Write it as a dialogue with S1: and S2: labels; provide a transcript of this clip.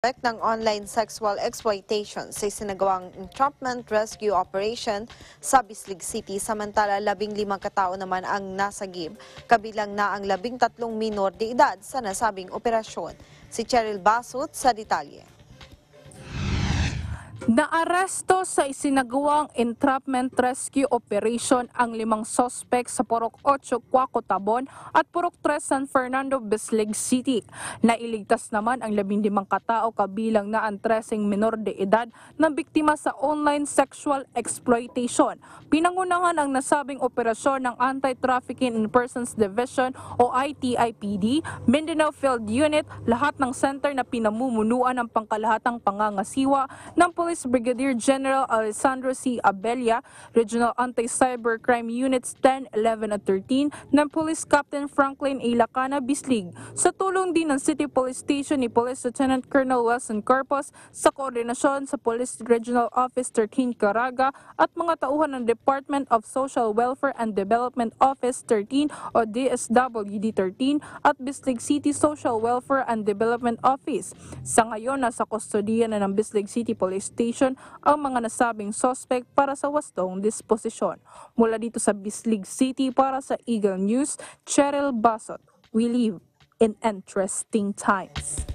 S1: ng online sexual exploitation sa sinagawang entrapment rescue operation sa Bislig City samantala labing limang katao naman ang nasagib, kabilang na ang labing tatlong minor de edad sa nasabing operasyon. Si Cheryl Basut sa detalye.
S2: Naaresto sa isinagawang entrapment rescue operation ang limang sospek sa Purok 8 Cuaco Tabon at Purok 3 San Fernando Bislig City. Nailigtas naman ang 15 katao kabilang na ang 13 minor de edad na biktima sa online sexual exploitation. Pinangunahan ang nasabing operasyon ng Anti-Trafficking in Persons Division o ITIPD, Mindanao Field Unit, lahat ng center na pinamumunuan ng pangkalahatang pangangasiwa ng Police Angeles, Brigadier General Alessandro C. Abella, Regional Anti-Cybercrime Units 10, 11 at 13 ng Police Captain Franklin A. Lacana Bislig. Sa tulong din ng City Police Station ni Police Lieutenant Colonel Wilson Corpus sa koordinasyon sa Police Regional Office 13 Caraga at mga tauhan ng Department of Social Welfare and Development Office 13 o DSWD 13 at Bislig City Social Welfare and Development Office. Sa ngayon, nasa kustodiya na ng Bislig City Police Station station ang mga nasabing suspect para sa wastong disposisyon. Mula dito sa Bislig City para sa Eagle News, Cheryl Basot, we live in interesting times.